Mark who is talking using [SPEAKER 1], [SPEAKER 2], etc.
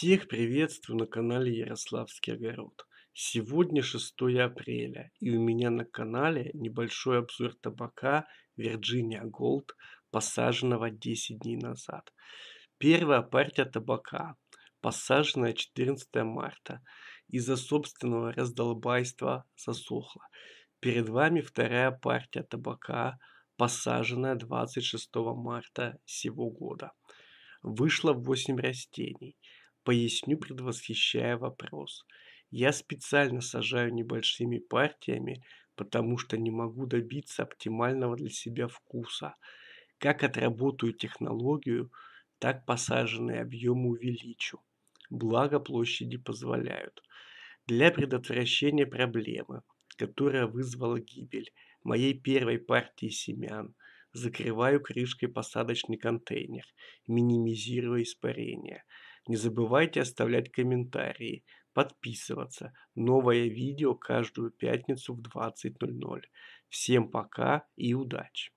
[SPEAKER 1] Всех приветствую на канале Ярославский огород. Сегодня 6 апреля и у меня на канале небольшой обзор табака Virginia Gold, посаженного 10 дней назад. Первая партия табака, посаженная 14 марта, из-за собственного раздолбайства засохла. Перед вами вторая партия табака, посаженная 26 марта сего года вышло 8 растений. Поясню, предвосхищая вопрос. Я специально сажаю небольшими партиями, потому что не могу добиться оптимального для себя вкуса. Как отработаю технологию, так посаженный объем увеличу. Благо площади позволяют. Для предотвращения проблемы, которая вызвала гибель моей первой партии семян, закрываю крышкой посадочный контейнер, минимизируя испарение – не забывайте оставлять комментарии, подписываться. Новое видео каждую пятницу в 20.00. Всем пока и удачи!